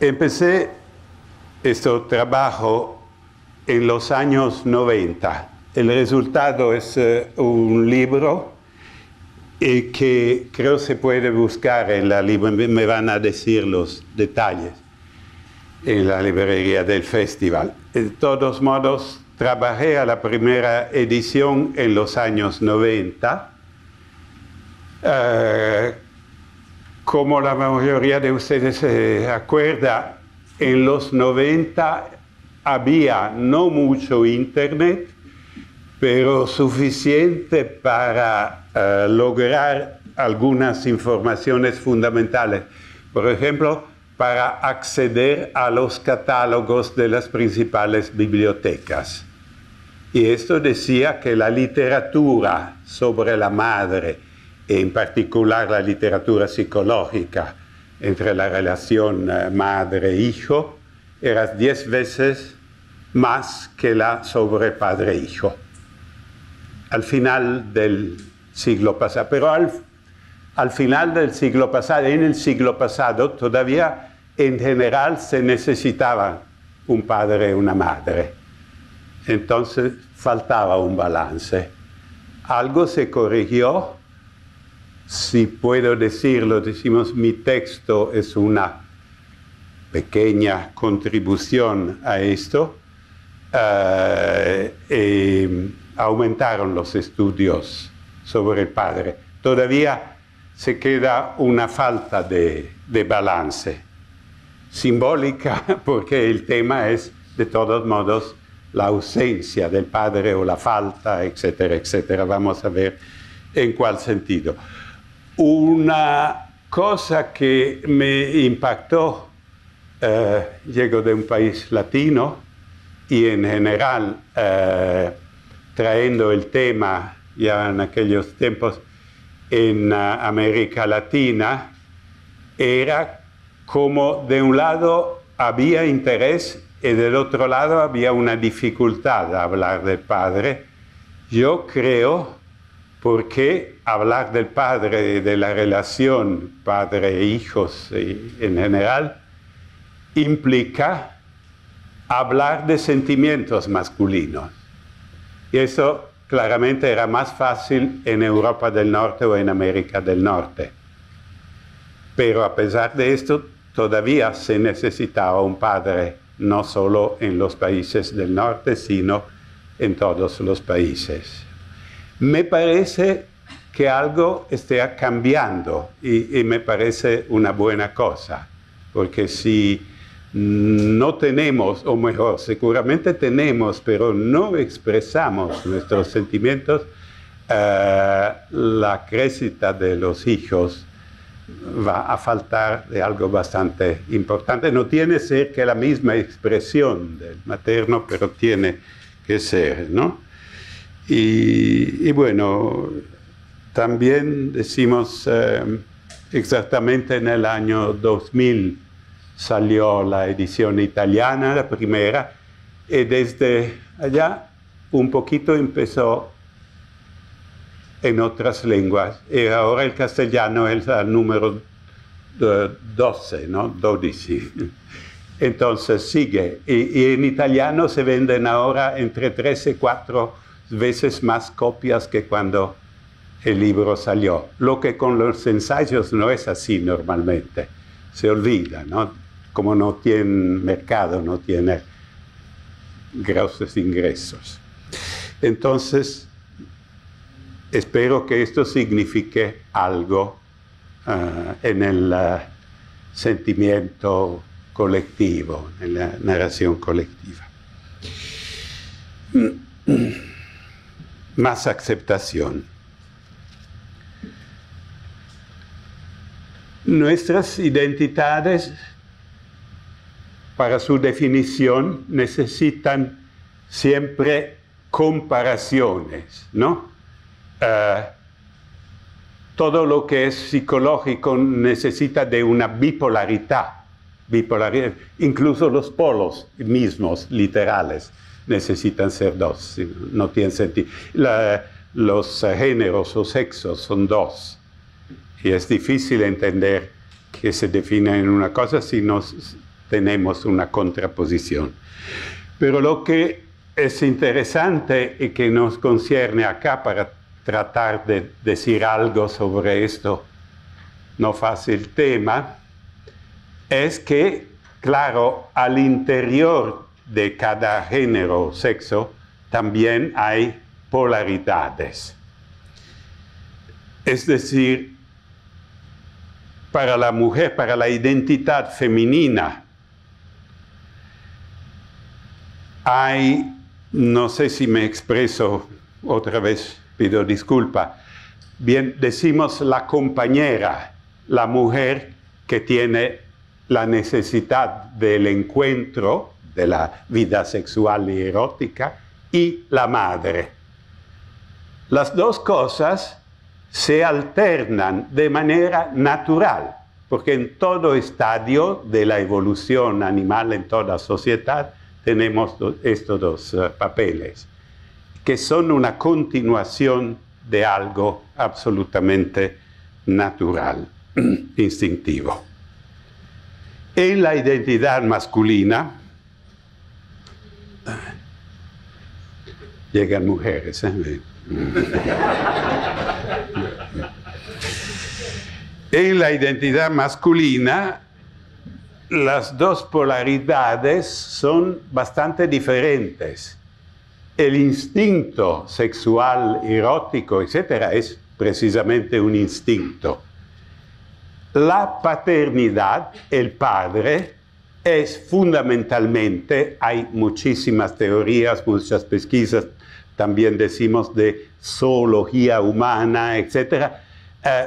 Empecé este trabajo en los años 90. El resultado es eh, un libro eh, que creo se puede buscar en la librería, me van a decir los detalles, en la librería del festival. De todos modos, trabajé a la primera edición en los años 90 como la mayoría de ustedes se eh, acuerda, en los 90 había no mucho internet, pero suficiente para eh, lograr algunas informaciones fundamentales. Por ejemplo, para acceder a los catálogos de las principales bibliotecas. Y esto decía que la literatura sobre la madre, en particular la literatura psicológica entre la relación eh, madre-hijo, e era diez veces más que la sobre padre-hijo. E al final del siglo pasado, pero al, final del siglo pasado, en el siglo pasado todavía en general se necesitaba un padre y una madre. Entonces faltaba un balance. Algo se corrigió si puedo decirlo, decimos, mi texto es una pequeña contribución a esto, eh, eh, aumentaron los estudios sobre el padre. Todavía se queda una falta de, de balance simbólica, porque el tema es, de todos modos, la ausencia del padre o la falta, etcétera, etcétera. Vamos a ver en cuál sentido. Una cosa que me impactó, eh, llego de un país latino y en general eh, trayendo el tema ya en aquellos tiempos en eh, América Latina, era como de un lado había interés y del otro lado había una dificultad de hablar del padre. Yo creo porque hablar del padre, de la relación padre-hijos eh, en general, implica hablar de sentimientos masculinos. Y eso claramente era más fácil en Europa del Norte o en América del Norte. Pero a pesar de esto, todavía se necesitaba un padre, no solo en los países del norte, sino en todos los países me parece que algo está cambiando y, me parece una buena cosa, porque si no tenemos, o mejor, seguramente tenemos, pero no expresamos nuestros sentimientos, eh, la crecita de los hijos va a faltar de algo bastante importante. No tiene que ser que la misma expresión del materno, pero tiene que ser, ¿no? Y, bueno, también decimos eh, exactamente en el año 2000 salió la edición italiana, la primera, y desde allá un poquito empezó en otras lenguas. Y ahora el castellano es el número 12, ¿no? 12. Entonces sigue. Y, y en italiano se venden ahora entre 13 y 4 veces más copias que cuando el libro salió, lo que con los ensayos no es así normalmente, se olvida, ¿no? como no tiene mercado, no tiene grandes ingresos. Entonces, espero que esto signifique algo ah, en el ah, sentimiento colectivo, en la narración colectiva más aceptación. Nuestras identidades, para su definición, necesitan siempre comparaciones, ¿no? Eh, todo lo que es psicológico necesita de una bipolaridad, bipolaridad incluso los polos mismos, literales necesitan ser dos, no tiene sentido. los géneros o sexos son dos y es difícil entender que se define en una cosa si no tenemos una contraposición. Pero lo que es interesante y que nos concierne acá para tratar de decir algo sobre esto no fácil tema es que, claro, al interior de cada género o sexo, también hay polaridades. Es decir, para la mujer, para la identidad femenina, hay, no sé si me expreso otra vez, pido disculpa, bien, decimos la compañera, la mujer que tiene la necesidad del encuentro, de la vida sexual y erótica, y la madre. Las dos cosas se alternan de manera natural, porque en todo estadio de la evolución animal, en toda sociedad, tenemos estos dos eh, papeles, que son una continuación de algo absolutamente natural, instintivo. En la identidad masculina, Llegan mujeres, ¿eh? en la identidad masculina, las dos polaridades son bastante diferentes. El instinto sexual, erótico, etc., es precisamente un instinto. La paternidad, el padre, es fundamentalmente, hay muchísimas teorías, muchas pesquisas, también decimos de zoología humana, etcétera, eh,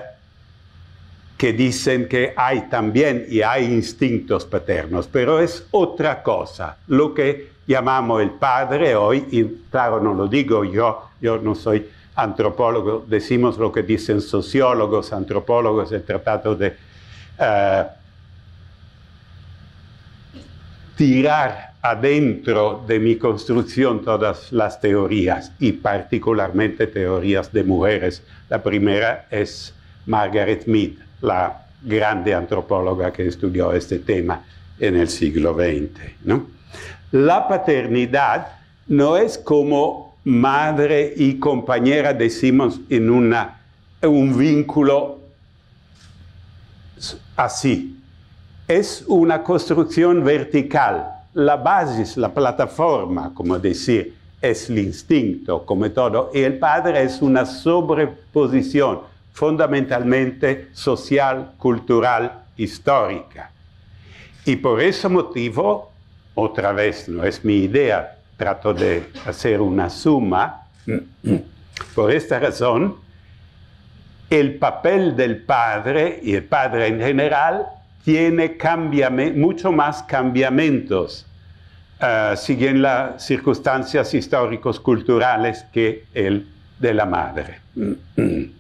que dicen que hay también y hay instintos paternos, pero es otra cosa, lo que llamamos el padre hoy, y claro, no lo digo yo, yo no soy antropólogo, decimos lo que dicen sociólogos, antropólogos, el tratado de... Eh, tirar adentro de mi construcción todas las teorías y particularmente teorías de mujeres. La primera es Margaret Mead, la grande antropóloga que estudió este tema en el siglo XX. La paternidad no es como madre y compañera, decimos, en un vínculo así, es una construcción vertical. La base, la plataforma, como decir, es el instinto, como todo, y el padre es una sobreposición fundamentalmente social, cultural, histórica. Y por ese motivo, otra vez, no es mi idea, trato de hacer una suma, por esta razón, el papel del padre y el padre en general tiene mucho más cambiamentos, eh, siguen las circunstancias históricos culturales que el de la madre.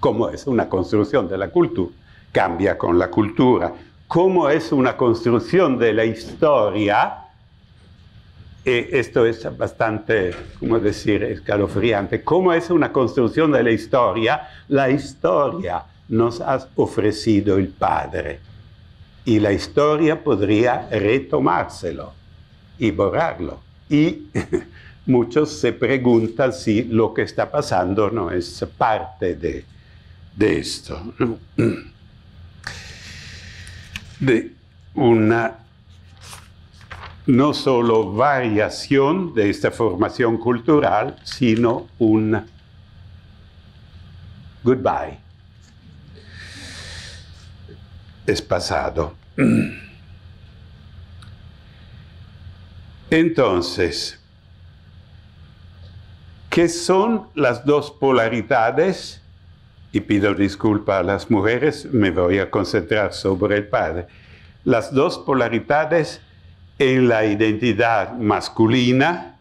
¿Cómo es una construcción de la cultura? Cambia con la cultura. ¿Cómo es una construcción de la historia? Eh, esto es bastante, ¿cómo decir?, escalofriante. ¿Cómo es una construcción de la historia? La historia nos has ofrecido el Padre. Y la historia podría retomárselo y borrarlo. Y muchos se preguntan si lo que está pasando no es parte de, esto. De una no solo variación de esta formación cultural, sino un goodbye es pasado. Entonces, ¿qué son las dos polaridades? Y pido disculpa a las mujeres, me voy a concentrar sobre el padre. Las dos polaridades en la identidad masculina,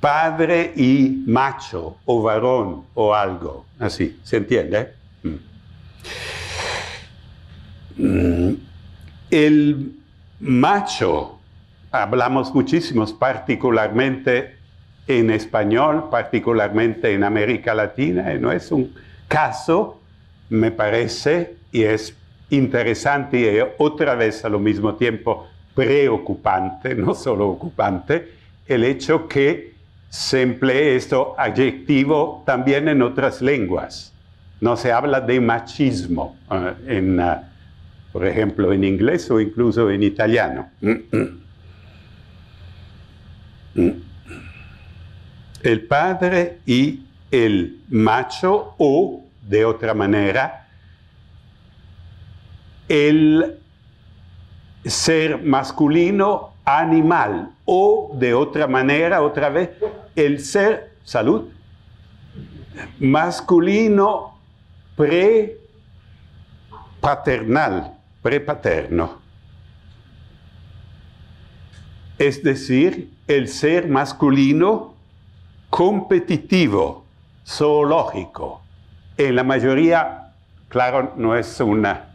padre y macho, o varón, o algo. Así, ¿se entiende? Mm. Mm, el macho, hablamos muchísimos, particularmente en español, particularmente en América Latina, y no es un caso, me parece, y es interesante y otra vez a lo mismo tiempo preocupante, no solo ocupante, el hecho que se emplee esto adjetivo también en otras lenguas. No se habla de machismo eh, en... Ah, por ejemplo, en inglés o incluso en italiano. El padre y el macho o, de otra manera, el ser masculino animal o, de otra manera, otra vez, el ser, salud, masculino pre-paternal prepaterno, es decir, el ser masculino competitivo, zoológico. En la mayoría, claro, no es una,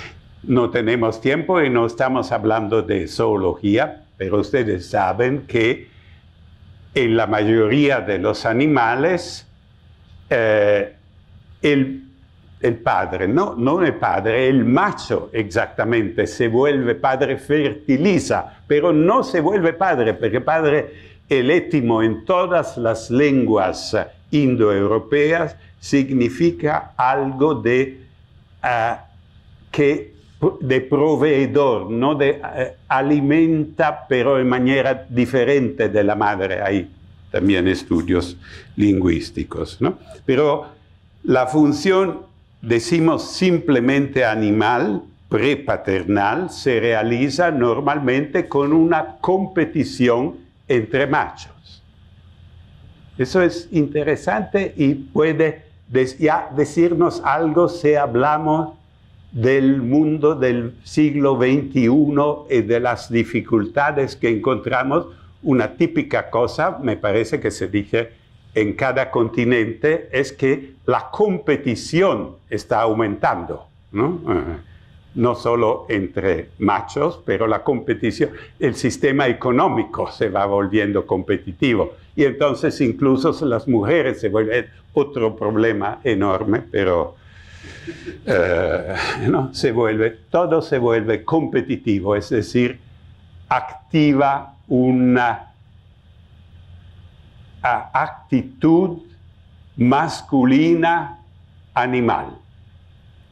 no tenemos tiempo y no estamos hablando de zoología, pero ustedes saben que en la mayoría de los animales eh, el el padre, no, no el padre, el macho exactamente se vuelve padre, fertiliza, pero no se vuelve padre, porque padre, el étimo en todas las lenguas indoeuropeas significa algo de, ah, que, de proveedor, no de ah, alimenta, pero de manera diferente de la madre. Hay también estudios lingüísticos, Pero la función decimos simplemente animal prepaternal se realiza normalmente con una competición entre machos. Eso es interesante y puede ya decirnos algo si hablamos del mundo del siglo XXI y de las dificultades que encontramos. Una típica cosa, me parece que se dice en cada continente es que la competición está aumentando, ¿no? solo entre machos, pero la competición, el sistema económico se va volviendo competitivo. Y entonces incluso las mujeres se vuelven otro problema enorme, pero eh, se vuelve, todo se vuelve competitivo, es decir, activa una a actitud masculina animal,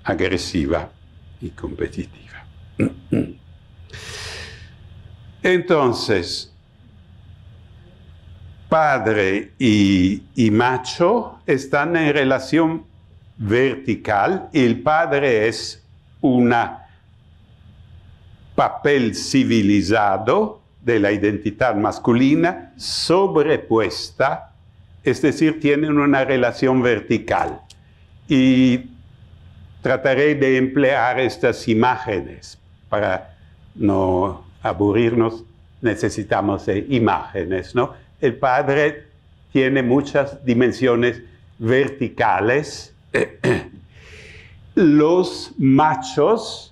agresiva y competitiva. Entonces, padre y, macho están en relación vertical. El padre es un papel civilizado de la identidad masculina sobrepuesta, es decir, tienen una relación vertical. Y trataré de emplear estas imágenes para no aburrirnos, necesitamos imágenes, ¿no? El padre tiene muchas dimensiones verticales. Los machos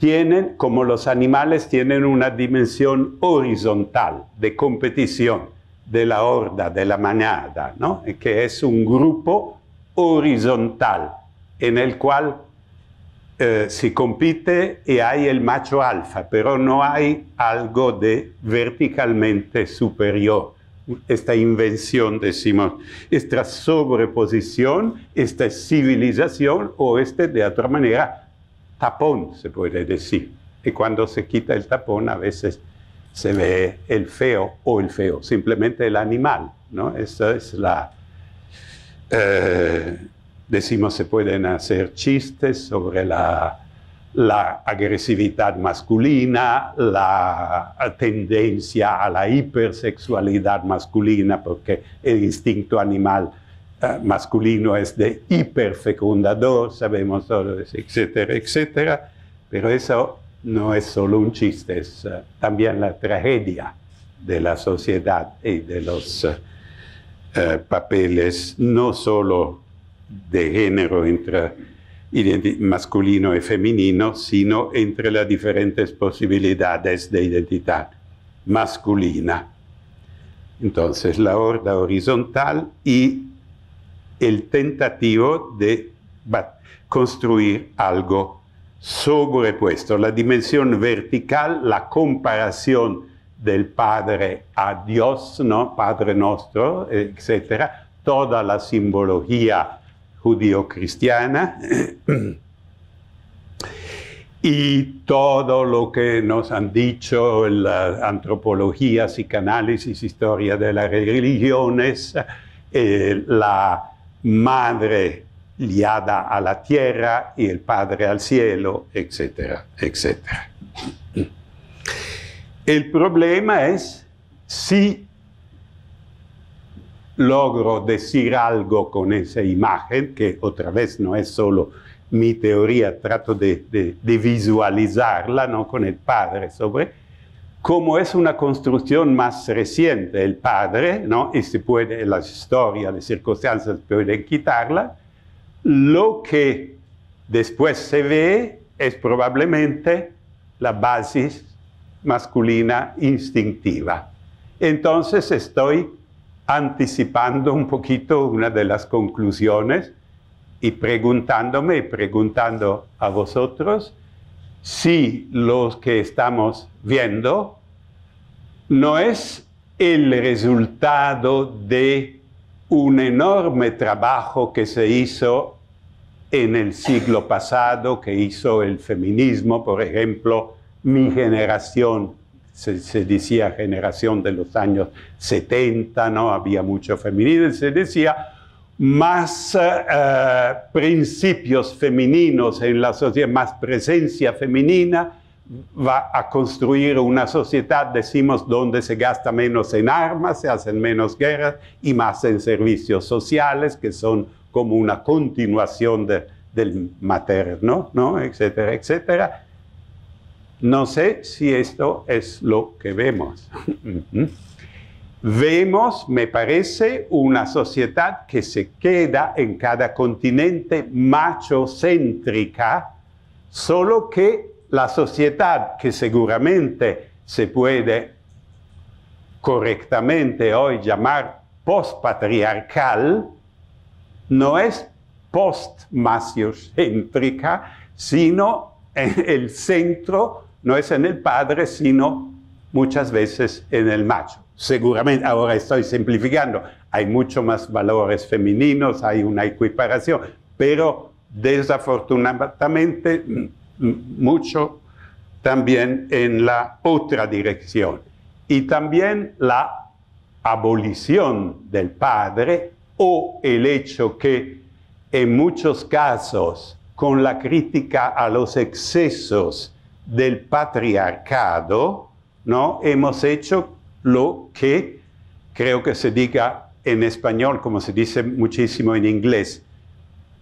tienen, como los animales, tienen una dimensión horizontal de competición de la horda, de la manada, ¿no? que es un grupo horizontal en el cual eh, se compite y hay el macho alfa, pero no hay algo de verticalmente superior. Esta invención, decimos, esta sobreposición, esta civilización o este, de otra manera, tapón, se puede decir. Y cuando se quita el tapón a veces se ve el feo o el feo, simplemente el animal, ¿no? Esa es la... Eh, decimos se pueden hacer chistes sobre la, la agresividad masculina, la tendencia a la hipersexualidad masculina, porque el instinto animal Ah, masculino es de hiperfecundador, sabemos todo etcétera, etcétera. Pero eso no es solo un chiste, es ah, también la tragedia de la sociedad y de los ah, papeles, no solo de género entre masculino y femenino, sino entre las diferentes posibilidades de identidad masculina. Entonces, la horda horizontal y el tentativo de construir algo sobrepuesto. La dimensión vertical, la comparación del Padre a Dios, ¿no? Padre nuestro, etc. toda la simbología judío-cristiana y todo lo que nos han dicho la antropología, psicanálisis, historia de las religiones, eh, la madre liada a la tierra y el padre al cielo, etcétera, etcétera. El problema es si logro decir algo con esa imagen, que otra vez no es solo mi teoría, trato de, visualizarla ¿no? con el padre sobre como es una construcción más reciente, el padre, ¿no? y se puede, la historia, las circunstancias pueden quitarla, lo que después se ve es probablemente la base masculina instintiva. Entonces estoy anticipando un poquito una de las conclusiones y preguntándome, preguntando a vosotros, si lo que estamos viendo no es el resultado de un enorme trabajo que se hizo en el siglo pasado, que hizo el feminismo, por ejemplo, mi generación, se, decía generación de los años 70, no había mucho feminismo, se decía, más eh, eh, principios femeninos en la sociedad, más presencia femenina, va a construir una sociedad, decimos, donde se gasta menos en armas, se hacen menos guerras y más en servicios sociales, que son como una continuación del materno, ¿no? etcétera, etcétera. No sé si esto es lo que vemos. vemos, me parece, una sociedad que se queda en cada continente machocéntrica, solo que la sociedad que seguramente se puede correctamente hoy llamar postpatriarcal, no es post céntrica sino en el centro no es en el padre, sino muchas veces en el macho seguramente, ahora estoy simplificando, hay mucho más valores femeninos, hay una equiparación, pero desafortunadamente mucho también en la otra dirección. Y también la abolición del padre o el hecho que en muchos casos con la crítica a los excesos del patriarcado, ¿no? hemos hecho lo que creo que se diga en español, como se dice muchísimo en inglés,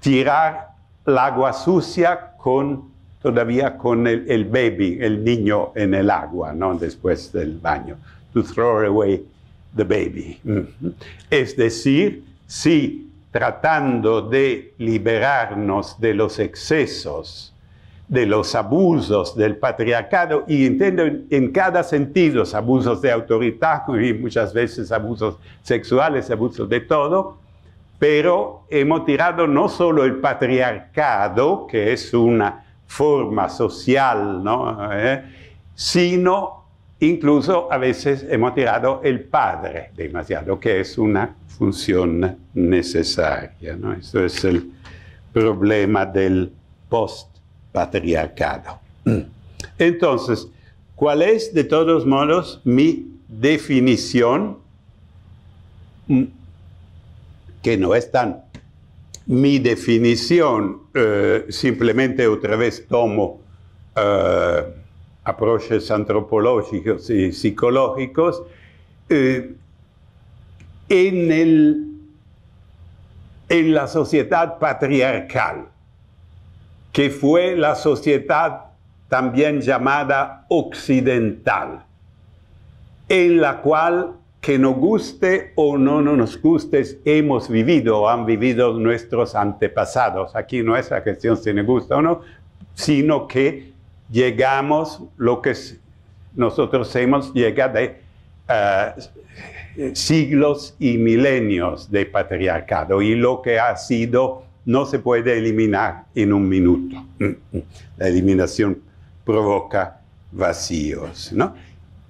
tirar el agua sucia con todavía con el, baby, el niño en el agua, ¿no? Después del baño. To throw away the baby. Es decir, si tratando de liberarnos de los excesos, de los abusos del patriarcado y entiendo en, cada sentido, abusos de autoridad, y muchas veces abusos sexuales, abusos de todo, pero hemos tirado no solo el patriarcado, que es una forma social, eh, sino incluso a veces hemos tirado el padre demasiado, que es una función necesaria. ¿no? Eso es el problema del post patriarcado. Mm. Entonces, ¿cuál es de todos modos mi definición? Mm. Que no es tan mi definición, eh, simplemente otra vez tomo eh, antropológicos y psicológicos, eh, en, en la sociedad patriarcal que fue la sociedad también llamada occidental, en la cual, que nos guste o no, nos guste, hemos vivido o han vivido nuestros antepasados. Aquí no es la cuestión si nos gusta o no, sino que llegamos, lo que nosotros hemos llegado de eh, siglos y milenios de patriarcado y lo que ha sido no se puede eliminar en un minuto. Mm, mm. La eliminación provoca vacíos. ¿no?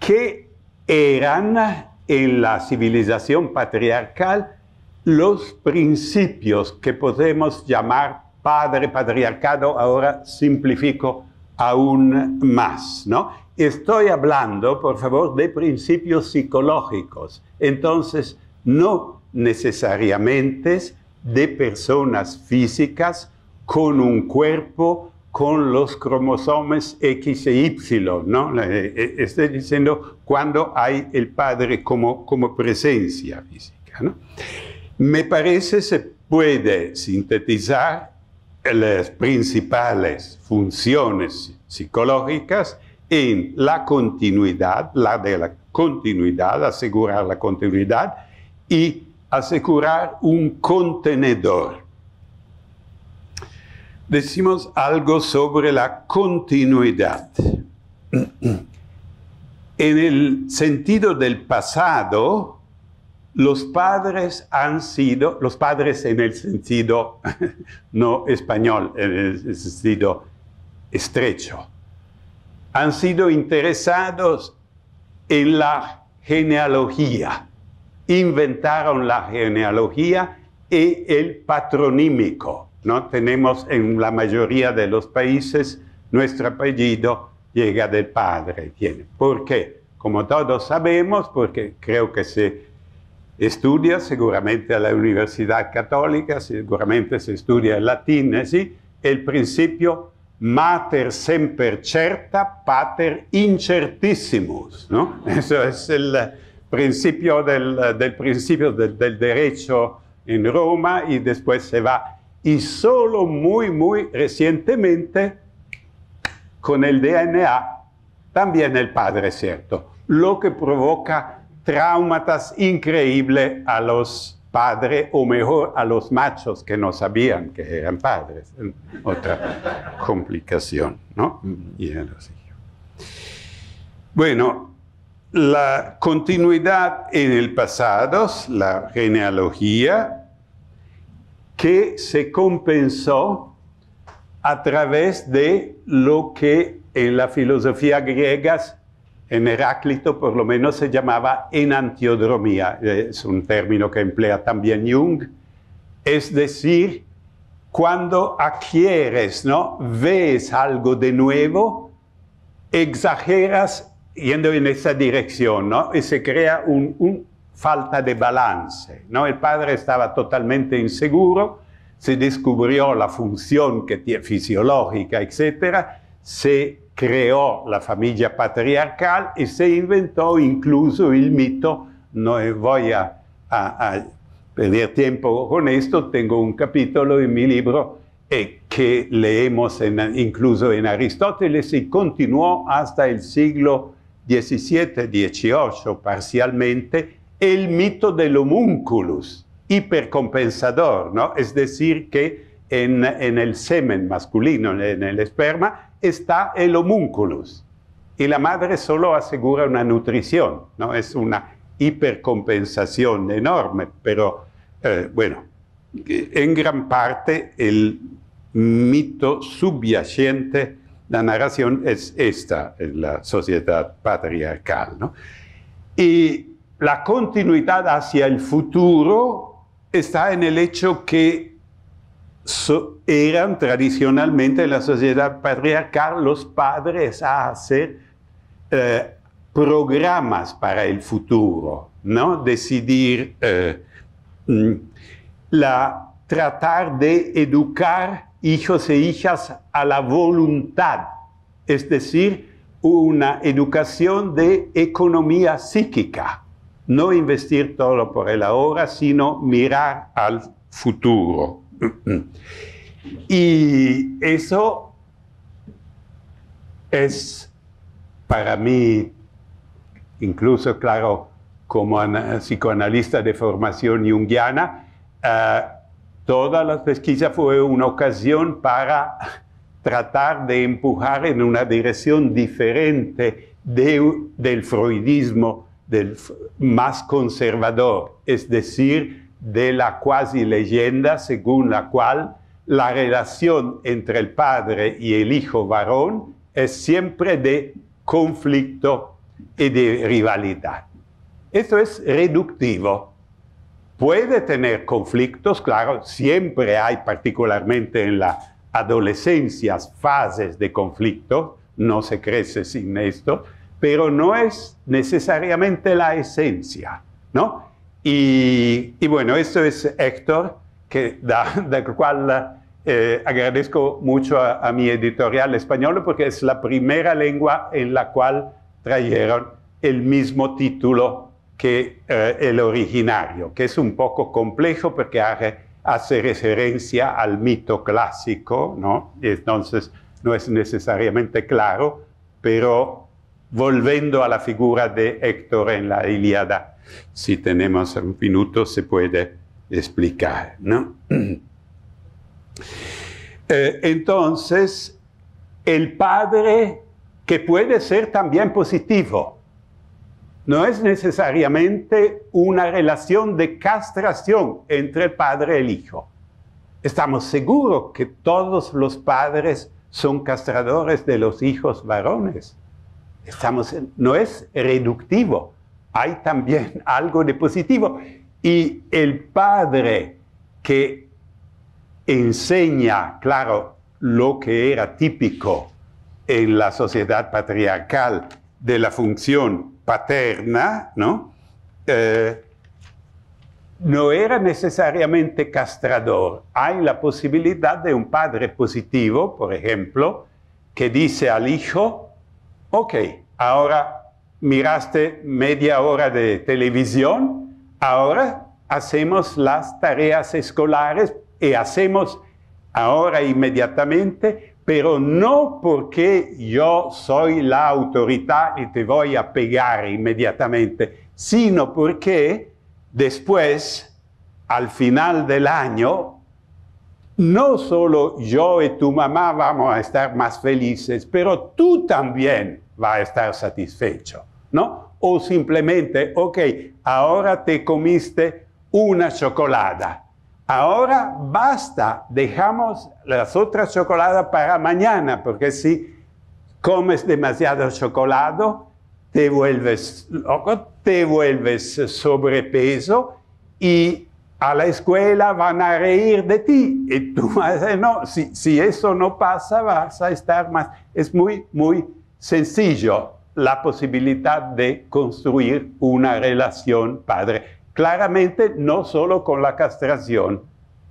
¿Qué eran en la civilización patriarcal los principios que podemos llamar padre patriarcado? Ahora simplifico aún más. ¿no? Estoy hablando, por favor, de principios psicológicos. Entonces, no necesariamente de personas físicas con un cuerpo con los cromosomas X e Y, ¿no? Eh, eh, estoy diciendo cuando hay el padre como, como presencia física, ¿no? Me parece se puede sintetizar las principales funciones psicológicas en la continuidad, la de la continuidad, asegurar la continuidad y asegurar un contenedor. Decimos algo sobre la continuidad. En el sentido del pasado, los padres han sido, los padres en el sentido no español, en el sentido estrecho, han sido interesados en la genealogía inventaron la genealogía y el patronímico. ¿no? Tenemos en la mayoría de los países nuestro apellido llega del padre. Tiene. ¿Por qué? Como todos sabemos, porque creo que se estudia seguramente a la Universidad Católica, seguramente se estudia el latín, el principio mater semper certa, pater incertissimus. ¿no? Eso es el principio del, eh, del principio del, derecho en Roma y después se va. Y solo muy, muy recientemente, con el DNA, también el padre, ¿cierto? Lo que provoca traumas increíbles a los padres, o mejor, a los machos que no sabían que eran padres. Otra complicación, ¿no? Mm. Y bueno, la continuidad en el pasado, la genealogía, que se compensó a través de lo que en la filosofía griega, en Heráclito por lo menos, se llamaba enantiodromía. Es un término que emplea también Jung. Es decir, cuando adquieres, ¿no? Ves algo de nuevo, exageras yendo en esa dirección, ¿no? Y se crea una falta de balance, ¿no? El padre estaba totalmente inseguro, se descubrió la función que fisiológica, etcétera, se creó la familia patriarcal y se inventó incluso el mito, no voy a, perder tiempo con esto, tengo un capítulo en mi libro eh, que leemos incluso en Aristóteles y continuó hasta el siglo 17-18 parcialmente, el mito del homúnculus hipercompensador, ¿no? Es decir, que en, el semen masculino, en el esperma, está el homúnculus. Y la madre solo asegura una nutrición, ¿no? Es una hipercompensación enorme, pero eh, bueno, en gran parte el mito subyacente la narración es esta, en la sociedad patriarcal. Y la continuidad hacia el futuro está en el hecho que eran tradicionalmente en la sociedad patriarcal los padres a hacer eh, programas para el futuro, ¿no? decidir eh, mm, la, tratar de educar hijos e hijas a la voluntad, es decir, una educación de economía psíquica. No investir todo por el ahora, sino mirar al futuro. Y eso es para mí, incluso claro, como psicoanalista de formación junguiana, eh, Toda la pesquisas fue una ocasión para tratar de empujar en una dirección diferente del freudismo del más conservador, es decir, de la cuasi leyenda según la cual la relación entre el padre y el hijo varón es siempre de conflicto y de rivalidad. Esto es reductivo, Puede tener conflictos, claro, siempre hay, particularmente en la adolescencia, fases de conflicto, no se crece sin esto, pero no es necesariamente la esencia, ¿no? Y, bueno, esto es Héctor, que, del cual eh, agradezco mucho a, a, mi editorial español porque es la primera lengua en la cual trajeron el mismo título que eh, el originario, que es un poco complejo porque hace, referencia al mito clásico, ¿no? Entonces no es necesariamente claro, pero volviendo a la figura de Héctor en la Ilíada, si tenemos un minuto se puede explicar, eh, entonces, el padre que puede ser también positivo, no es necesariamente una relación de castración entre el padre y el hijo. Estamos seguros que todos los padres son castradores de los hijos varones. Estamos, no es reductivo, hay también algo de positivo. Y el padre que enseña, claro, lo que era típico en la sociedad patriarcal de la función paterna, ¿no? Eh, no era necesariamente castrador. Hay la posibilidad de un padre positivo, por ejemplo, que dice al hijo, ok, ahora miraste media hora de televisión, ahora hacemos las tareas escolares y hacemos ahora inmediatamente pero no porque yo soy la autoridad y te voy a pegar inmediatamente, sino porque después, al final del año, no solo yo y tu mamá vamos a estar más felices, pero tú también vas a estar satisfecho, ¿no? O simplemente, ok, ahora te comiste una chocolada Ahora basta, dejamos las otras chocoladas para mañana, porque si comes demasiado chocolate, te vuelves loco, te vuelves sobrepeso y a la escuela van a reír de ti. Y tú no, si, si eso no pasa, vas a estar más. Es muy, muy sencillo la posibilidad de construir una relación padre. Claramente no solo con la castración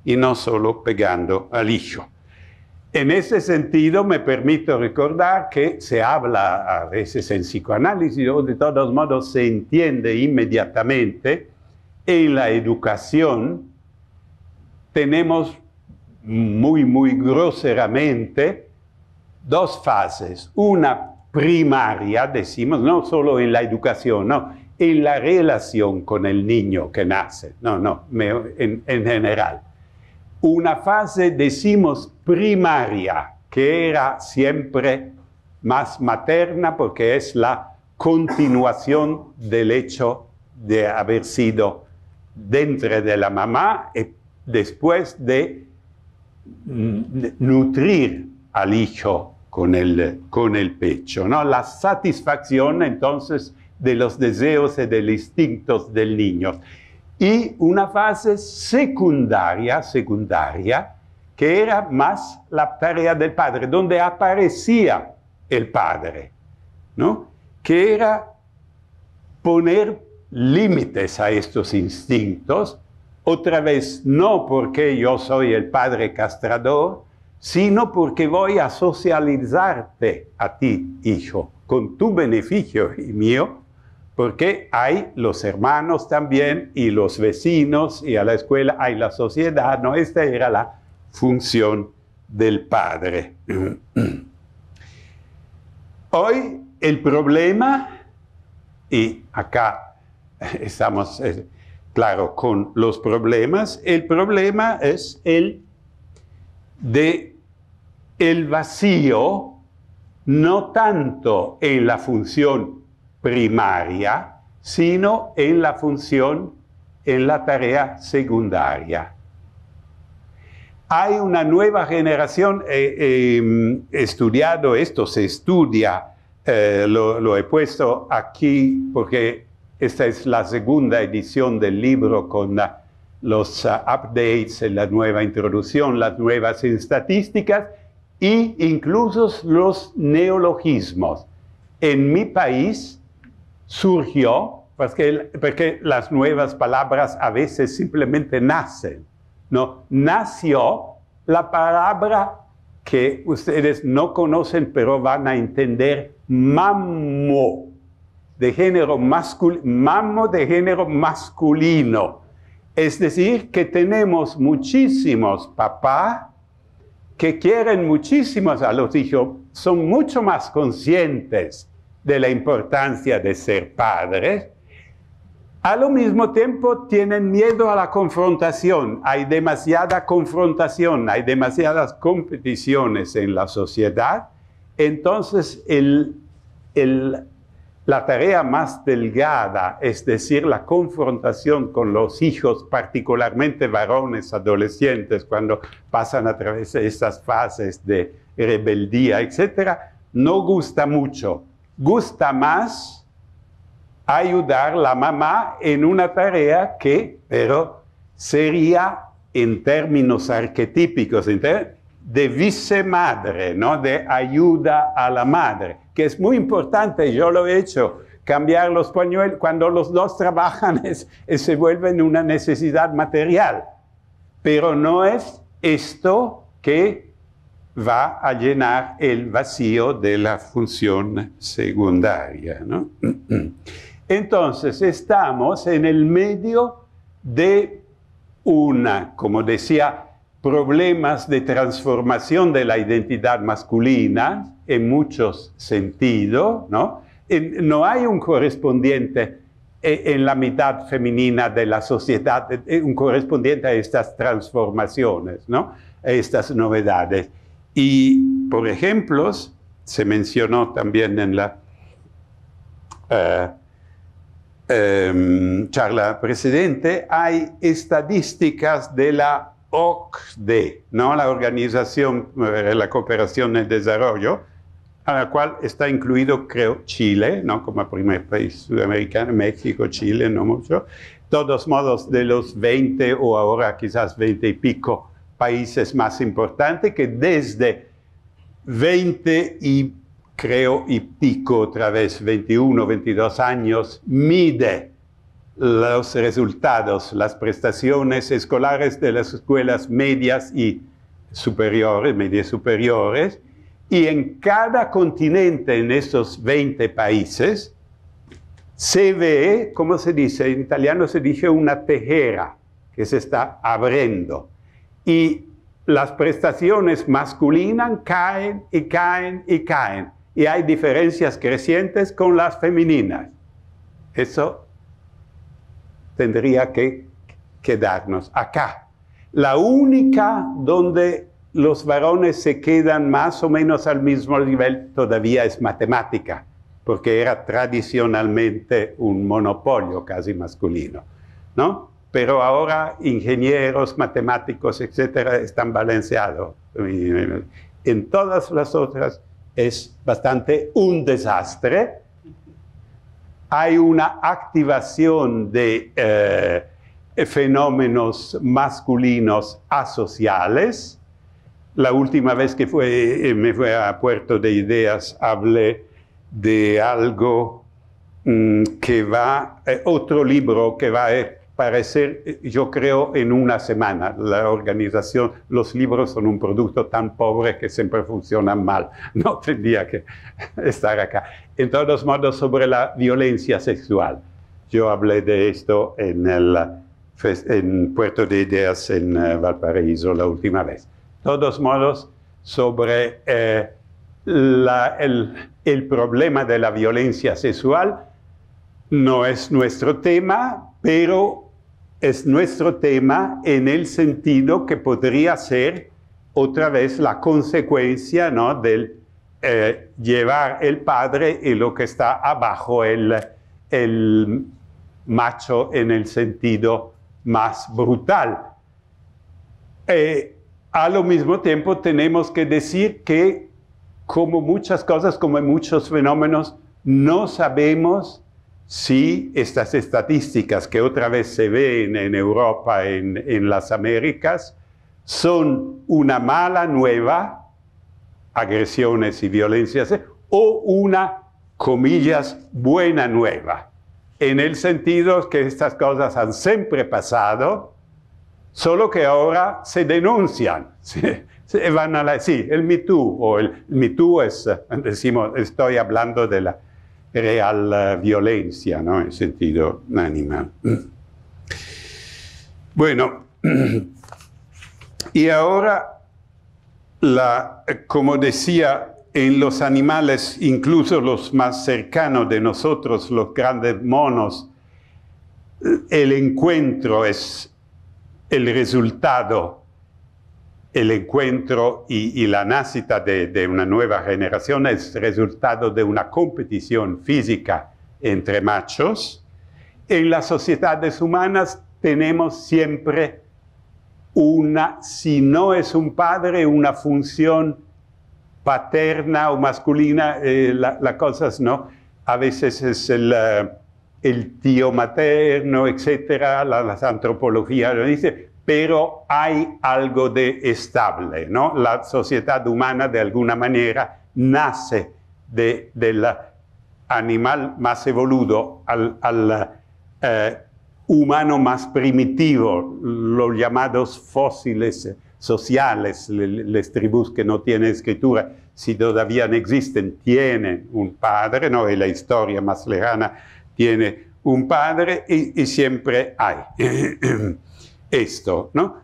y no solo pegando al hijo. En ese sentido, me permito recordar que se habla a veces en psicoanálisis, o de todos modos se entiende inmediatamente, en la educación tenemos muy, muy groseramente dos fases. Una primaria, decimos, no solo en la educación, no, en la relación con el niño que nace. No, no, en, general. Una fase, decimos, primaria, que era siempre más materna porque es la continuación del hecho de haber sido dentro de la mamá y eh, después de nutrir al hijo con el, con el pecho. ¿no? La satisfacción entonces de los deseos y de los instintos del niño. Y una fase secundaria, secundaria, que era más la tarea del padre, donde aparecía el padre, ¿no? Que era poner límites a estos instintos, otra vez no porque yo soy el padre castrador, sino porque voy a socializarte a ti, hijo, con tu beneficio y mío, porque hay los hermanos también y los vecinos y a la escuela hay la sociedad, ¿no? Esta era la función del padre. Hoy el problema, y acá estamos, eh, claro, con los problemas, el problema es el de el vacío, no tanto en la función primaria, sino en la función, en la tarea secundaria. Hay una nueva generación, eh, eh estudiado esto, se estudia, eh, lo, he puesto aquí porque esta es la segunda edición del libro con ah, los ah, updates, la nueva introducción, las nuevas estadísticas e incluso los neologismos. En mi país, surgió, porque, pues porque pues las nuevas palabras a veces simplemente nacen, ¿no? Nació la palabra que ustedes no conocen, pero van a entender, mamo, de género masculino, mamo de género masculino. Es decir, que tenemos muchísimos papás que quieren muchísimos a los hijos, son mucho más conscientes de la importancia de ser padres, lo mismo tiempo tienen miedo a la confrontación. Hay demasiada confrontación, hay demasiadas competiciones en la sociedad. Entonces, la tarea más delgada, es decir, la confrontación con los hijos, particularmente varones adolescentes, cuando pasan a través de esas fases de rebeldía, etc., no gusta mucho gusta más ayudar la mamá en una tarea que, pero sería en términos arquetípicos de vicemadre, ¿no? de ayuda a la madre, que es muy importante, yo lo he hecho, cambiar los pañuelos, cuando los dos trabajan se vuelve una necesidad material, pero no es esto que va a llenar el vacío de la función secundaria. ¿no? Entonces, estamos en el medio de una, como decía, problemas de transformación de la identidad masculina en muchos sentidos, ¿no? no hay un correspondiente eh, en la mitad femenina de la sociedad, eh, un correspondiente a estas transformaciones, ¿no? A estas novedades. Y por ejemplos, se mencionó también en la eh, em, charla precedente, hay estadísticas de la OCDE, ¿no? la Organización de eh, la Cooperación y Desarrollo, a la cual está incluido, creo, Chile, ¿no? como primer país sudamericano, México, Chile, no mucho. De todos modos, de los 20 o ahora quizás 20 y pico países más importantes que desde 20 y creo y pico otra vez, 21, 22 años, mide los resultados, las prestaciones escolares de las escuelas medias y superiores, medias superiores, y en cada continente, en esos 20 países, se ve, ¿cómo se dice? En italiano se dice una tejera que se está abriendo. Y las prestaciones masculinas caen y caen y caen. Y hay diferencias crecientes con las femeninas. Eso tendría que quedarnos acá. La única donde los varones se quedan más o menos al mismo nivel todavía es matemática, porque era tradicionalmente un monopolio casi masculino, ¿no? pero ahora ingenieros, matemáticos, etcétera, están balanceados. En todas las otras es bastante un desastre. Hay una activación de eh, fenómenos masculinos asociales. La última vez que eh, me fui a Puerto de Ideas hablé de algo mm, que va, eh, otro libro que va a para eh, yo creo, en una semana. La organización, los libros son un producto tan pobre que siempre funcionan mal. No tendría que estar acá. En todos modos, sobre la violencia sexual. Yo hablé de esto en, el, Puerto de Ideas, en eh, Valparaíso, la última vez. todos modos, sobre eh, el problema de la violencia sexual, no es nuestro tema, pero es nuestro tema en el sentido que podría ser otra vez la consecuencia ¿no? del eh, llevar el padre y lo que está abajo el, el macho en el sentido más brutal. Eh, a lo mismo tiempo tenemos que decir que como muchas cosas, como muchos fenómenos, no sabemos si estas estadísticas que otra vez se ven en Europa, en, las Américas, son una mala nueva, agresiones y violencias, eh, o una, comillas, buena nueva, en el sentido que estas cosas han siempre pasado, solo que ahora se denuncian. van a la, sí, el Me o el, el es, decimos, estoy hablando de la real violencia, ¿no? En sentido animal. Bueno, y ahora, la, como decía, en los animales, incluso los más cercanos de nosotros, los grandes monos, el encuentro es el resultado el encuentro y, la nácita de, una nueva generación es resultado de una competición física entre machos. En las sociedades humanas tenemos siempre una, si no es un padre, una función paterna o masculina, las eh, la, ¿no? A veces es el, eh, tío materno, etcétera, las antropologías lo dice, pero hay algo de estable, ¿no? La sociedad humana de alguna manera nace del animal más evoluto al, eh, humano más primitivo, los llamados fósiles sociales, las tribus que no tienen escritura, si todavía no existen, tienen un padre, ¿no? Y la historia más lejana tiene un padre y siempre hay. esto, ¿no?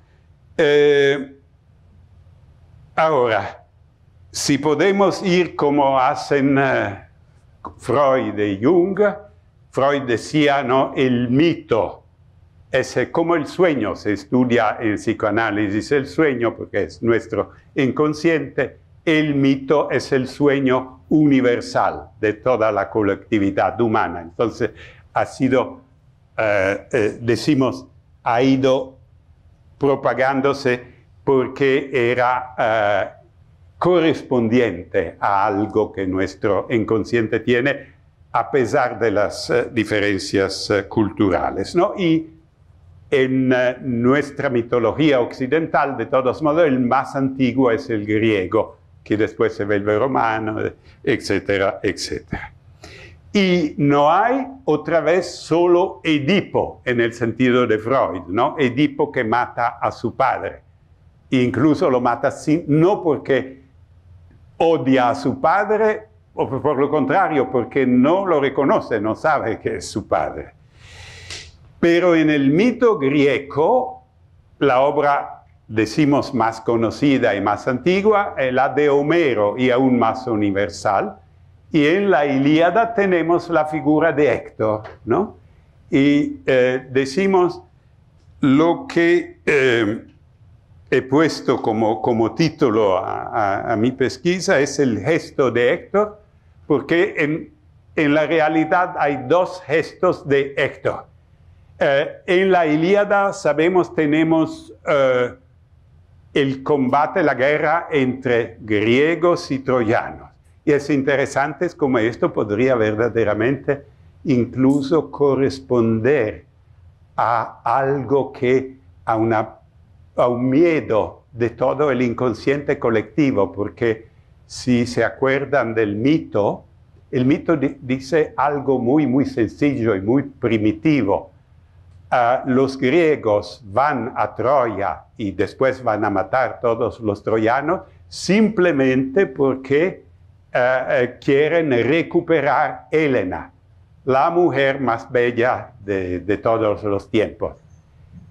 Eh, ahora, si podemos ir como hacen eh, Freud y Jung, Freud decía, ¿no? El mito es como el sueño, se estudia en psicoanálisis el sueño porque es nuestro inconsciente, el mito es el sueño universal de toda la colectividad humana. Entonces, ha sido, eh, decimos, ha ido propagándose porque era eh, correspondiente a algo que nuestro inconsciente tiene a pesar de las eh, diferencias eh, culturales. ¿no? Y en nuestra mitología occidental, de todos modos, el más antiguo es el griego, que después se el romano, etcétera, etcétera. Y no hay otra vez solo Edipo en el sentido de Freud, ¿no? Edipo que mata a su padre. incluso lo mata no porque odia a su padre, o por lo contrario, porque no lo reconoce, no sabe que es su padre. Pero en el mito griego, la obra, decimos, más conocida y más antigua es eh, la de Homero y aún más universal, y en la Ilíada tenemos la figura de Héctor, ¿no? Y eh, decimos lo que eh, he puesto como, como título a, mi pesquisa es el gesto de Héctor, porque en, la realidad hay dos gestos de Héctor. Eh, en la Ilíada sabemos tenemos el combate, la guerra entre griegos y troyanos. Y es interesante cómo como esto podría verdaderamente incluso corresponder a algo que, a, una, a un miedo de todo el inconsciente colectivo, porque si se acuerdan del mito, el mito dice algo muy, muy sencillo y muy primitivo. Ah, los griegos van a Troya y después van a matar todos los troyanos simplemente porque eh, eh, quieren recuperar Elena, la mujer más bella de, todos los tiempos.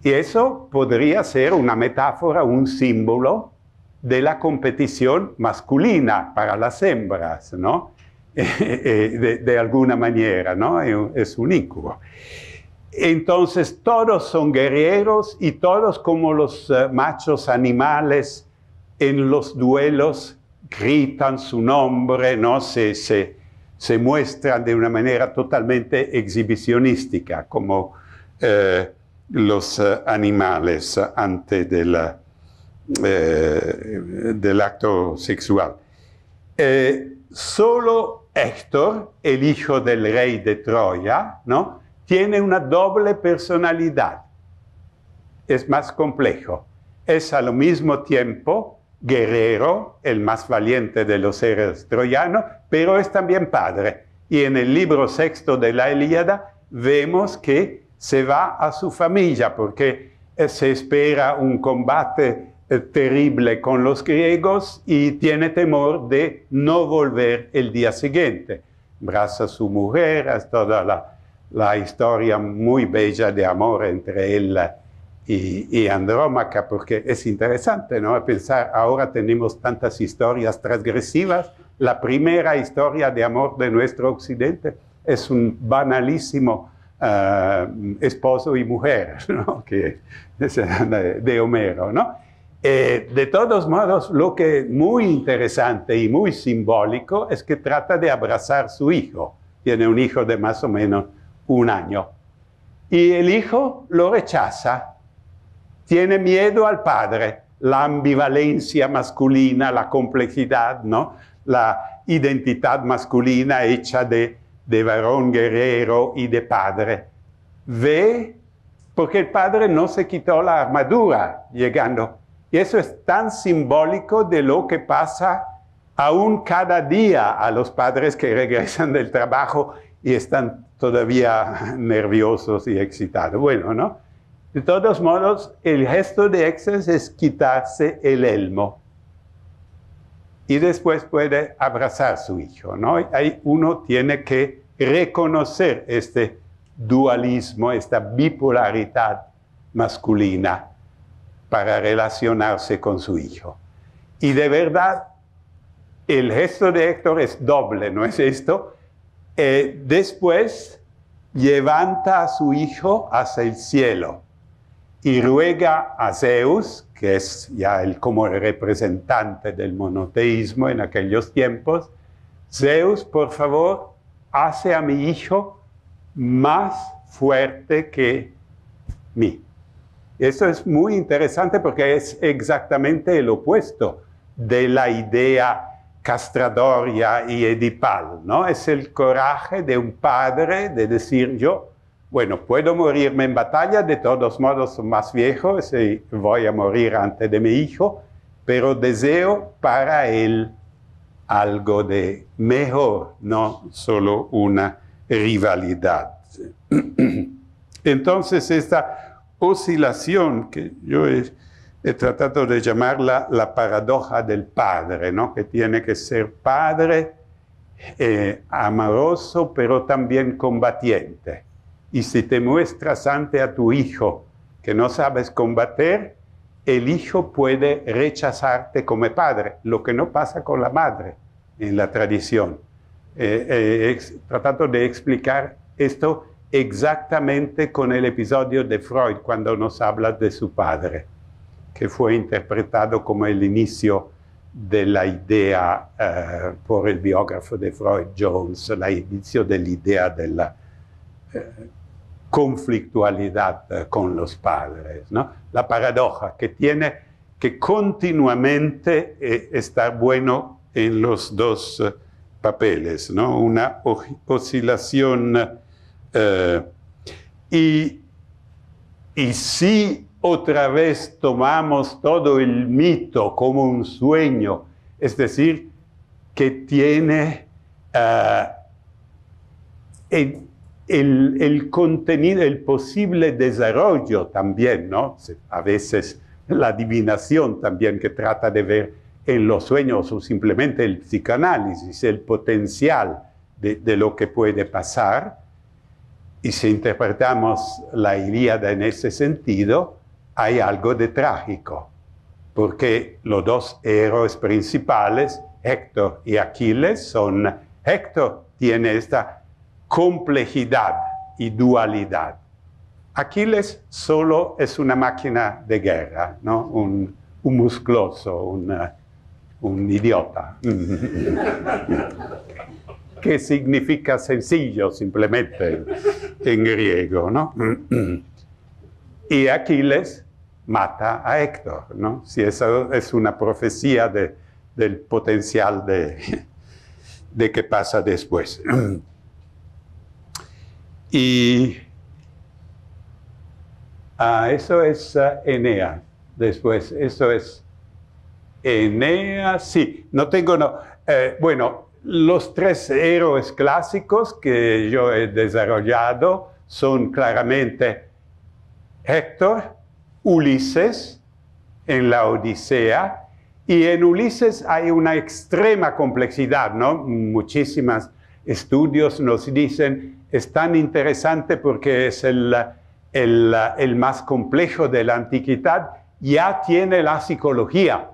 Y eso podría ser una metáfora, un símbolo de la competición masculina para las hembras, ¿no? Eh, de, alguna manera, ¿no? Es un incubo. Entonces todos son guerreros y todos como los machos animales en los duelos gritan su nombre, ¿no? Se, se, se muestran de una manera totalmente exhibicionística, como eh, los eh, animales antes eh, del acto sexual. solo Héctor, el hijo del rey de Troya, ¿no? tiene una doble personalidad. Es más complejo. Es a lo mismo tiempo guerrero, el más valiente de los seres troyanos, pero es también padre. Y en el libro sexto de la Elíada vemos que se va a su familia porque eh, se espera un combate eh, terrible con los griegos y tiene temor de no volver el día siguiente. Abraza a su mujer, es toda la, historia muy bella de amor entre él y, Andrómaca, porque es interesante, ¿no? Pensar, ahora tenemos tantas historias transgresivas, la primera historia de amor de nuestro occidente es un banalísimo eh, esposo y mujer, ¿no? Que de, Homero, ¿no? Eh, de todos modos, lo que es muy interesante y muy simbólico es que trata de abrazar su hijo. Tiene un hijo de más o menos un año. Y el hijo lo rechaza tiene miedo al padre, la ambivalencia masculina, la complejidad, ¿no? la identidad masculina hecha de, de varón guerrero y de padre. Ve, porque el padre no se quitó la armadura llegando. Y eso es tan simbólico de lo que pasa aún cada día a los padres que regresan del trabajo y están todavía nerviosos y excitados. Bueno, ¿no? De todos modos, el gesto de Héctor es quitarse el elmo. Y después puede abrazar a su hijo, ¿no? Ahí uno tiene que reconocer este dualismo, esta bipolaridad masculina para relacionarse con su hijo. Y de verdad, el gesto de Héctor es doble, ¿no es esto? Eh, después levanta a su hijo hacia el cielo y ruega a Zeus, que es ya el, como representante del monoteísmo en aquellos tiempos, Zeus, por favor, hace a mi hijo más fuerte que mí. Eso es muy interesante porque es exactamente el opuesto de la idea castradoria y edipal, ¿no? Es el coraje de un padre de decir yo bueno, puedo morirme en batalla, de todos modos más viejo, si voy a morir antes de mi hijo, pero deseo para él algo de mejor, no solo una rivalidad. Entonces esta oscilación que yo he, tratado de llamarla la paradoja del padre, ¿no? que tiene que ser padre eh, amoroso, pero también combatiente y si te muestras ante a tu hijo que no sabes combater, el hijo puede rechazarte como padre, lo que no pasa con la madre en la tradición. Eh, eh tratando de explicar esto exactamente con el episodio de Freud cuando nos habla de su padre, que fue interpretado como el inicio de la idea eh, por el biógrafo de Freud, Jones, la inicio de la idea de la eh, conflictualidad eh, con los padres, La paradoja que tiene que continuamente eh, estar bueno en los dos eh, papeles, ¿no? Una oscilación y, y si otra vez tomamos todo el mito como un sueño, es decir, que tiene en, el, contenido, el posible desarrollo también, ¿no? A veces la adivinación también que trata de ver en los sueños o simplemente el psicoanálisis, el potencial de, lo que puede pasar. Y si interpretamos la Ilíada en ese sentido, hay algo de trágico, porque los dos héroes principales, Héctor y Aquiles, son... Héctor tiene esta complejidad y dualidad. Aquiles solo es una máquina de guerra, ¿no? un, musculoso, un uh, idiota. que significa sencillo simplemente en griego, ¿no? y Aquiles mata a Héctor, ¿no? Si esa es una profecía del potencial de, de qué pasa después. Y ah, eso es Enea. Después, eso es Enea, sí. No tengo, no. Eh, bueno, los tres héroes clásicos que yo he desarrollado son claramente Héctor, Ulises, en la Odisea, y en Ulises hay una extrema complejidad, ¿no? Muchísimas estudios nos dicen, es tan interesante porque es el, más complejo de la antigüedad, ya tiene la psicología,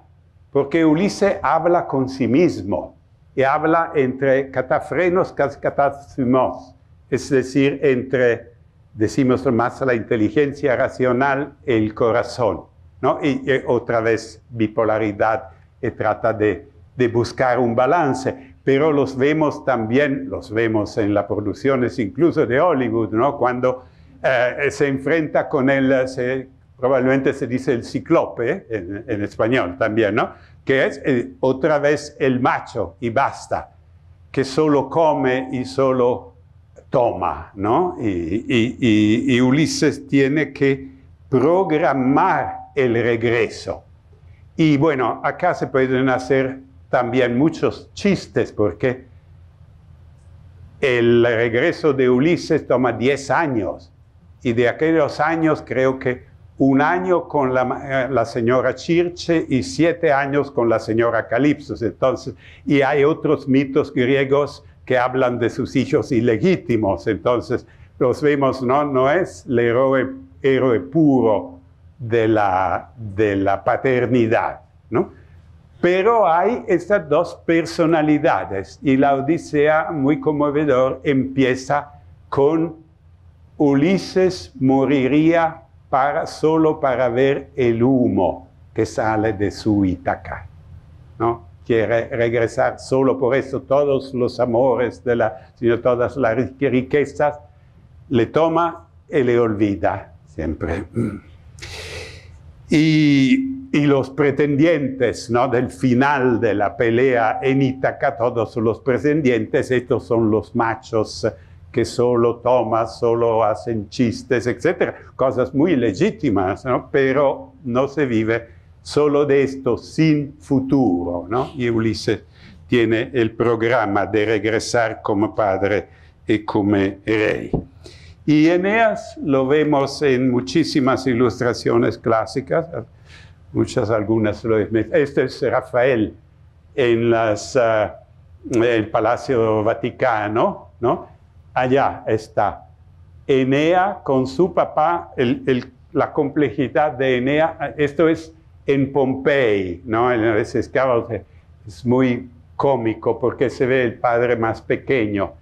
porque Ulises habla con sí mismo y habla entre catafrenos catásimos, es decir, entre, decimos más, la inteligencia racional y el corazón. Y, otra vez bipolaridad y eh, trata de buscar un balance pero los vemos también, los vemos en las producciones incluso de Hollywood, ¿no? Cuando eh, se enfrenta con él, probablemente se dice el ciclope en, español también, Que es eh, otra vez el macho y basta, que solo come y solo toma, ¿no? Y, Ulises tiene que programar el regreso. Y bueno, acá se pueden hacer también muchos chistes, porque el regreso de Ulises toma 10 años, y de aquellos años creo que un año con eh, la, señora Chirche y siete años con la señora Calipsos. Entonces, y hay otros mitos griegos que hablan de sus hijos ilegítimos. Entonces, los vemos, no, no es el héroe, héroe puro de la, de la paternidad. ¿no? Pero hay estas dos personalidades y la Odisea, muy conmovedor, empieza con Ulises moriría para, solo para ver el humo que sale de su Ítaca. ¿no? Quiere regresar solo por eso. Todos los amores, de la, todas las riquezas, le toma y le olvida siempre. Y, los pretendientes del final de la pelea en Ítaca, todos los pretendientes, estos son los machos que solo toman, solo hacen chistes, etc. Cosas muy legítimas, pero no se vive solo de esto sin futuro. Y Ulises tiene el programa de regresar como padre y como rey. Y Eneas lo vemos en muchísimas ilustraciones clásicas, muchas, algunas lo Este es Rafael en ah, el Palacio Vaticano, ¿no? Allá está Enea con su papá, la complejidad de Enea, esto es en Pompey, ¿no? es muy cómico porque se ve el padre más pequeño.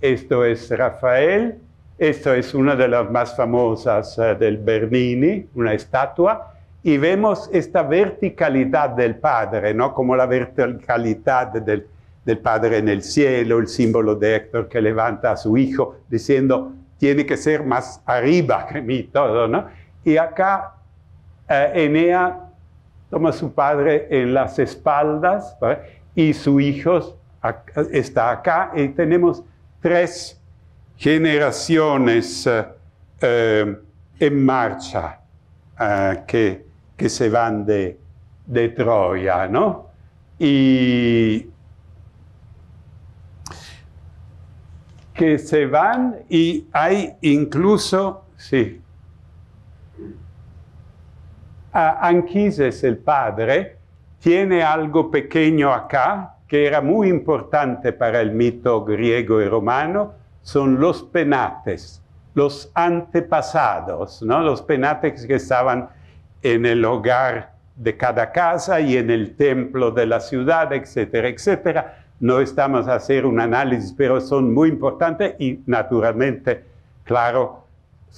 Esto es Rafael esta es una de las más famosas eh, del Bernini, una estatua, y vemos esta verticalidad del Padre, ¿no? Como la verticalidad del, del Padre en el cielo, el símbolo de Héctor que levanta a su hijo diciendo, tiene que ser más arriba que mí todo, ¿no? Y acá eh, Enea toma a su padre en las espaldas y su hijo está acá y tenemos tres generaciones eh, eh, en marcha eh, que, se van de, Troya, ¿no? Y que se van y hay incluso, sí, Anquises el padre tiene algo pequeño acá que era muy importante para el mito griego y romano, son los penates, los antepasados, ¿no? los penates que estaban en el hogar de cada casa y en el templo de la ciudad, etcétera, etcétera. No estamos a hacer un análisis, pero son muy importantes y naturalmente, claro,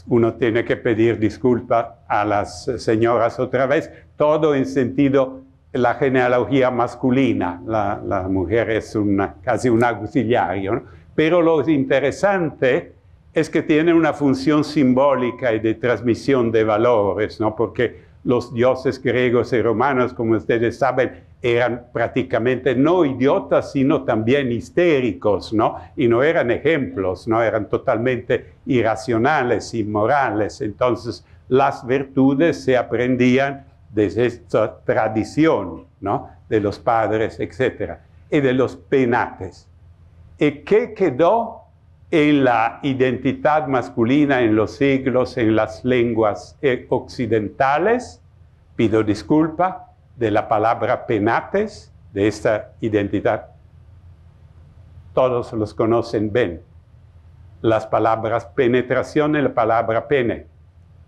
uno tiene que pedir disculpas a las señoras otra vez, todo en sentido la genealogía masculina, la, mujer es casi un auxiliario. Pero lo interesante es que tiene una función simbólica y de transmisión de valores, ¿no? porque los dioses griegos y romanos, como ustedes saben, eran prácticamente no idiotas, sino también histéricos, Y no eran ejemplos, ¿no? Eran totalmente irracionales, inmorales. Entonces, las virtudes se aprendían desde esta tradición, De los padres, etc. Y de los penates. ¿Y eh, qué quedó en la identidad masculina en los siglos, en las lenguas eh, occidentales? Pido disculpa de la palabra penates, de esta identidad. Todos los conocen bien. Las palabras penetración y la palabra pene.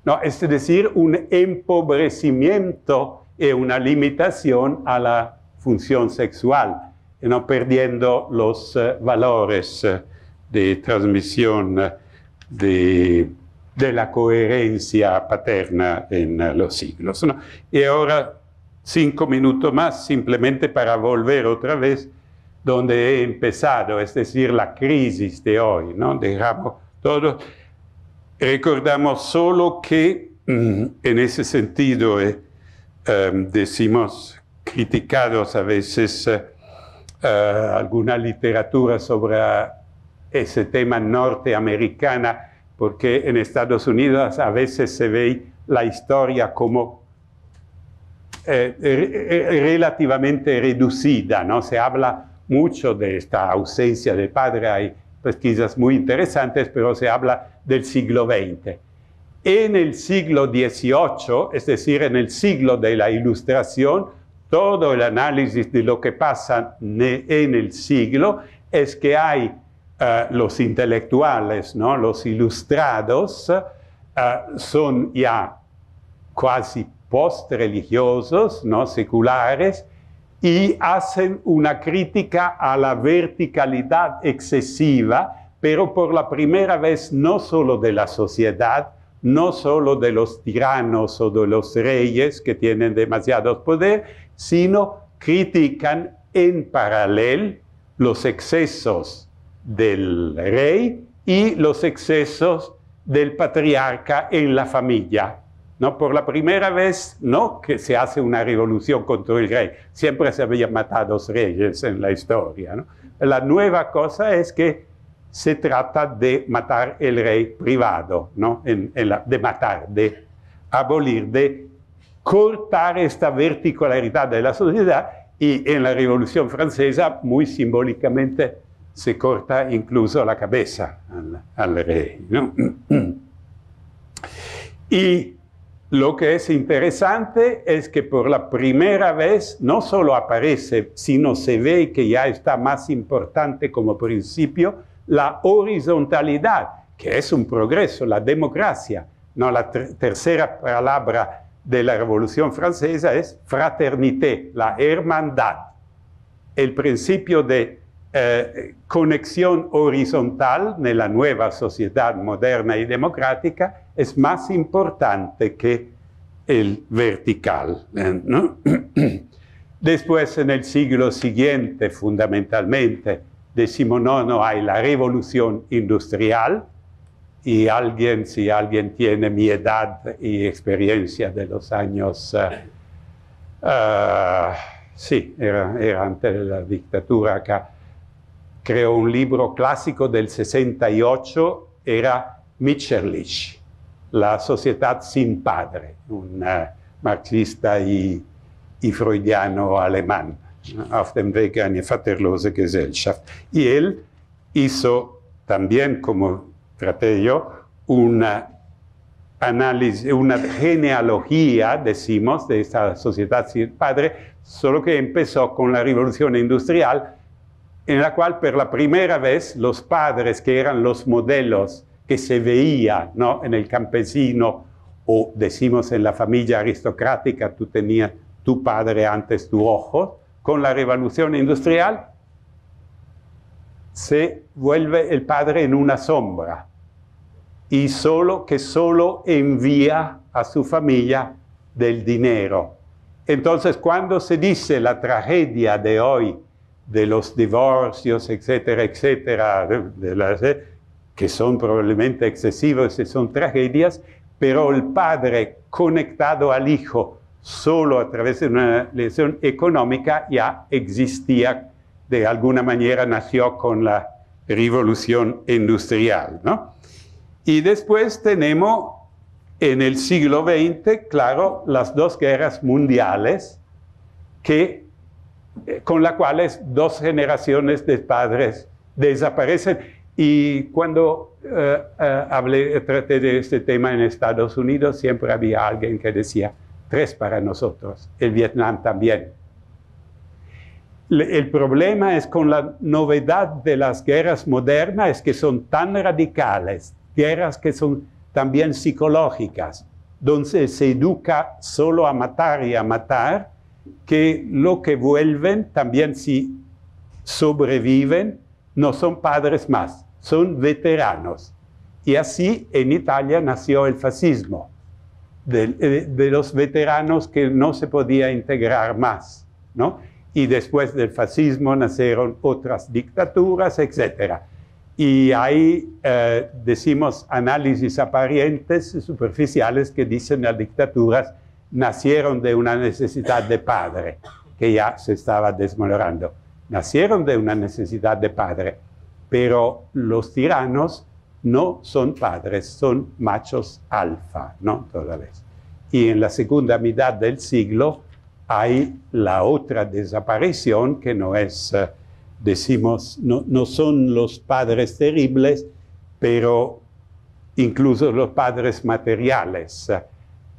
No, es decir, un empobrecimiento y una limitación a la función sexual no perdiendo los eh, valores eh, de transmisión eh, de, la coherencia paterna en los siglos. Y ahora cinco minutos más simplemente para volver otra vez donde he empezado, es decir, la crisis de hoy. ¿no? Dejamos todo. Recordamos solo que mm, en ese sentido em, decimos criticados a veces. Eh, alguna literatura sobre ese tema norteamericana, porque en Estados Unidos a veces se ve la historia como eh, relativamente reducida, ¿no? Se habla mucho de esta ausencia de padre, hay pesquisas muy interesantes, pero se habla del siglo XX. En el siglo XVIII, es decir, en el siglo de la Ilustración, todo el análisis de lo que pasa en el siglo es que hay eh, los intelectuales, los ilustrados, eh, son ya casi post-religiosos, ¿no? seculares, y hacen una crítica a la verticalidad excesiva, pero por la primera vez no solo de la sociedad, no solo de los tiranos o de los reyes que tienen demasiado poder, sino critican en paralelo los excesos del rey y los excesos del patriarca en la familia. ¿no? Por la primera vez, no que se hace una revolución contra el rey, siempre se habían matado reyes en la historia. La nueva cosa es que se trata de matar el rey privado, ¿no? de matar, de abolir, de cortar esta verticalidad de la sociedad y en la Revolución Francesa muy simbólicamente se corta incluso la cabeza al, rey. Y lo que es interesante es que por la primera vez no solo aparece, sino se ve que ya está más importante como principio la horizontalidad, que es un progreso, la democracia, no la tercera palabra de la Revolución Francesa es fraternité, la hermandad, el principio de eh, conexión horizontal en la nueva sociedad moderna y democrática es más importante que el vertical. Eh, Después, en el siglo siguiente, fundamentalmente, decimonono hay la revolución industrial, y alguien, si alguien tiene mi edad y experiencia de los años, eh, eh, sí, era, era antes de la dictadura que creó un libro clásico del 68, era Mitscherlich, La sociedad sin padre, un eh, marxista y, freudiano alemán, auf dem Weg eine vaterlose Gesellschaft. Y él hizo también como yo, una análisis, una genealogía, decimos, de esta sociedad sin padre, solo que empezó con la revolución industrial, en la cual por la primera vez los padres, que eran los modelos que se veía ¿no? en el campesino, o decimos en la familia aristocrática, tú tenías tu padre antes tu ojo, con la revolución industrial se vuelve el padre en una sombra y solo que solo envía a su familia del dinero. Entonces, cuando se dice la tragedia de hoy, de los divorcios, etcétera, etcétera, de las, eh, que son probablemente excesivos y eh, son tragedias, pero el padre conectado al hijo solo a través de una lesión económica ya existía, de alguna manera nació con la revolución industrial, ¿no? Y después tenemos en el siglo XX, claro, las dos guerras mundiales, que, eh, con las cuales dos generaciones de padres desaparecen. Y cuando eh, eh, hablé, traté de este tema en Estados Unidos, siempre había alguien que decía, tres para nosotros, el Vietnam también. el problema es con la novedad de las guerras modernas, es que son tan radicales, tierras que son también psicológicas, donde se educa solo a matar y a matar, que lo que vuelven, también si sobreviven, no son padres más, son veteranos. Y así en Italia nació el fascismo, de, eh, los veteranos que no se podía integrar más, ¿no? Y después del fascismo nacieron otras dictaduras, etcétera. Y hay, eh, decimos, análisis aparentes, superficiales, que dicen las dictaduras nacieron de una necesidad de padre, que ya se estaba desmoronando. Nacieron de una necesidad de padre, pero los tiranos no son padres, son machos alfa, ¿no? Toda vez. Y en la segunda mitad del siglo hay la otra desaparición que no es... Eh, decimos, no, no son los padres terribles, pero incluso los padres materiales eh,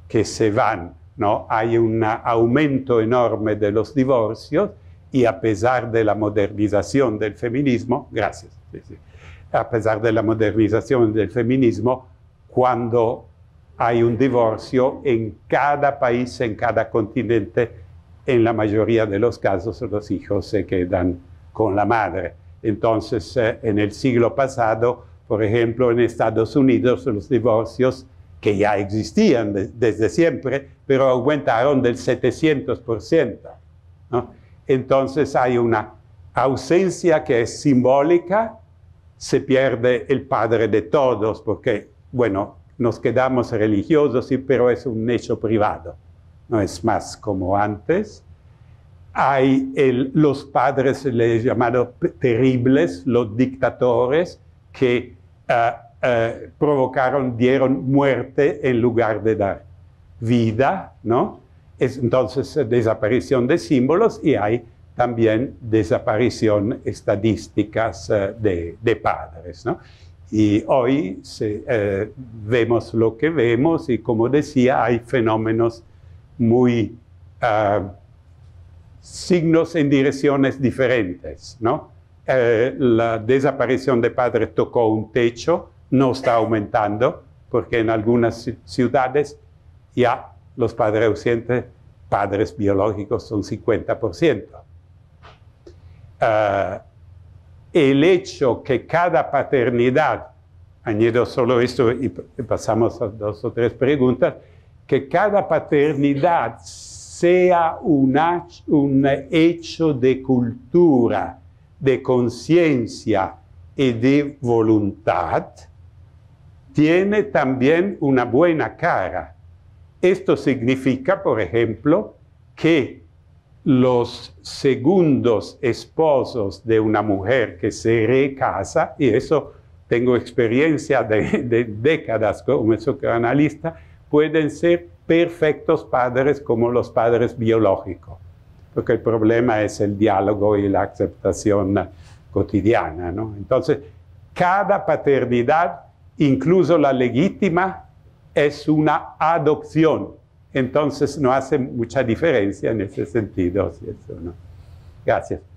que se van, ¿no? Hay un aumento enorme de los divorcios y a pesar de la modernización del feminismo, gracias, a pesar de la modernización del feminismo, cuando hay un divorcio en cada país, en cada continente, en la mayoría de los casos los hijos se quedan con la madre. Entonces, eh, en el siglo pasado, por ejemplo, en Estados Unidos los divorcios que ya existían desde siempre, pero aumentaron del 700%. ¿no? Entonces hay una ausencia que es simbólica, se pierde el padre de todos, porque, bueno, nos quedamos religiosos, sí, pero es un hecho privado, no es más como antes hay los padres, les llamados terribles, los dictadores, que ah, ah, provocaron, dieron muerte en lugar de dar vida, ¿no? Es entonces eh, desaparición de símbolos y hay también desaparición estadísticas eh, de, padres, ¿no? Y hoy eh, vemos lo que vemos y como decía, hay fenómenos muy ah, signos en direcciones diferentes. ¿no? Eh, la desaparición de padres tocó un techo, no está aumentando, porque en algunas ciudades ya los padres ausentes, padres biológicos, son 50%. Eh, el hecho que cada paternidad, añado solo esto y pasamos a dos o tres preguntas, que cada paternidad sea un, hecho de cultura, de conciencia y de voluntad, tiene también una buena cara. Esto significa, por ejemplo, que los segundos esposos de una mujer que se recasa, y eso tengo experiencia de, de décadas como psicoanalista, pueden ser perfectos padres como los padres biológicos, porque el problema es el diálogo y la aceptación cotidiana. ¿no? Entonces, cada paternidad, incluso la legítima, es una adopción. Entonces, no hace mucha diferencia en ese sentido. Gracias.